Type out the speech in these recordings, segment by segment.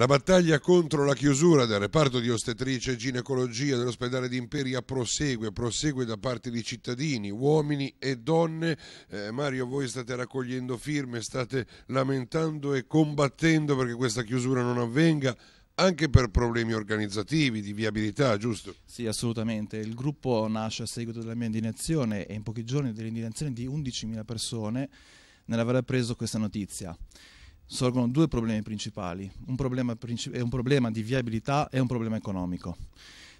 La battaglia contro la chiusura del reparto di ostetricia e ginecologia dell'ospedale di Imperia prosegue, prosegue da parte di cittadini, uomini e donne. Eh, Mario, voi state raccogliendo firme, state lamentando e combattendo perché questa chiusura non avvenga anche per problemi organizzativi, di viabilità, giusto? Sì, assolutamente. Il gruppo nasce a seguito della mia indignazione e in pochi giorni dell'indignazione di 11.000 persone nell'aver appreso questa notizia sorgono due problemi principali, un problema, princip un problema di viabilità e un problema economico.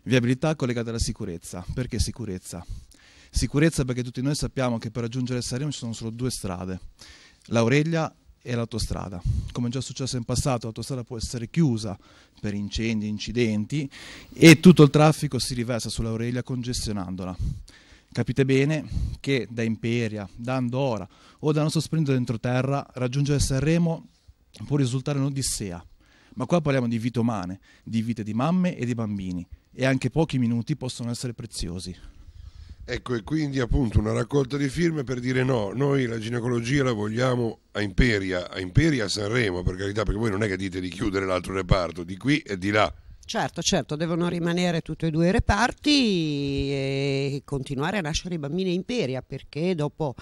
Viabilità collegata alla sicurezza. Perché sicurezza? Sicurezza perché tutti noi sappiamo che per raggiungere Sanremo ci sono solo due strade, l'Aurelia e l'autostrada. Come già successo in passato, l'autostrada può essere chiusa per incendi, incidenti e tutto il traffico si riversa sull'Aurelia congestionandola. Capite bene che da Imperia, da Andorra o da nostro sprint dentro terra raggiungere Sanremo può risultare un'odissea, ma qua parliamo di vite umane, di vite di mamme e di bambini e anche pochi minuti possono essere preziosi. Ecco, e quindi appunto una raccolta di firme per dire no, noi la ginecologia la vogliamo a Imperia, a Imperia a Sanremo, per carità, perché voi non è che dite di chiudere l'altro reparto, di qui e di là. Certo, certo, devono rimanere tutti e due i reparti e continuare a nascere i bambini a Imperia, perché dopo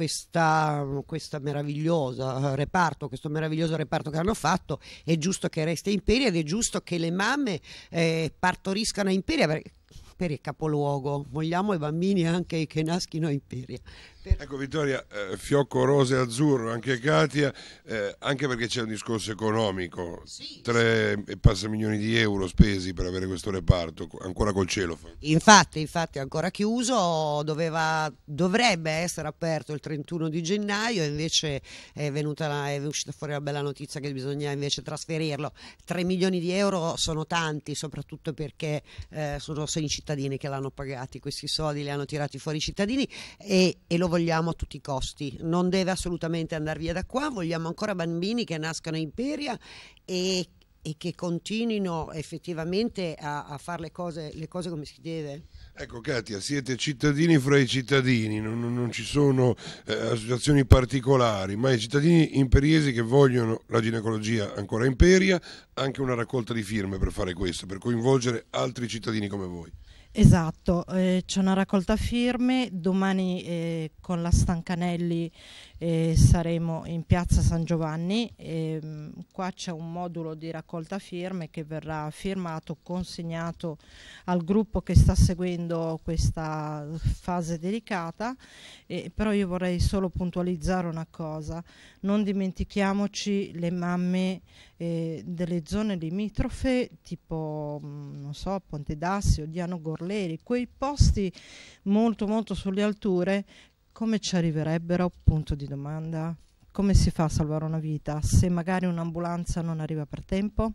questa, questa meravigliosa eh, reparto, questo meraviglioso reparto che hanno fatto, è giusto che resti in Imperia ed è giusto che le mamme eh, partoriscano a Imperia perché per il capoluogo, vogliamo i bambini anche che nascano in Peria. Per... Ecco Vittoria, eh, fiocco rose azzurro, anche Katia, eh, anche perché c'è un discorso economico, sì, 3 sì. e passa milioni di euro spesi per avere questo reparto, ancora col cielo. Infatti, infatti ancora chiuso, doveva, dovrebbe essere aperto il 31 di gennaio, invece è, venuta, è uscita fuori la bella notizia che bisogna invece trasferirlo. 3 milioni di euro sono tanti, soprattutto perché eh, sono 16 cittadini che l'hanno pagati, questi soldi li hanno tirati fuori i cittadini e, e lo vogliamo a tutti i costi, non deve assolutamente andare via da qua, vogliamo ancora bambini che nascano in Peria e e che continuino effettivamente a, a fare le cose, le cose, come si deve? Ecco Katia, siete cittadini fra i cittadini, non, non ci sono eh, associazioni particolari, ma i cittadini imperiesi che vogliono la ginecologia ancora imperia, anche una raccolta di firme per fare questo, per coinvolgere altri cittadini come voi. Esatto, eh, c'è una raccolta firme, domani eh, con la Stancanelli eh, saremo in piazza San Giovanni, ehm, qua c'è un modulo di raccolta firme che verrà firmato, consegnato al gruppo che sta seguendo questa fase delicata, però io vorrei solo puntualizzare una cosa, non dimentichiamoci le mamme eh, delle zone limitrofe tipo, mh, mm, non so, Ponte d'Assio, Diano Gordo, Orleri, quei posti molto molto sulle alture, come ci arriverebbero? Punto di domanda. Come si fa a salvare una vita se magari un'ambulanza non arriva per tempo?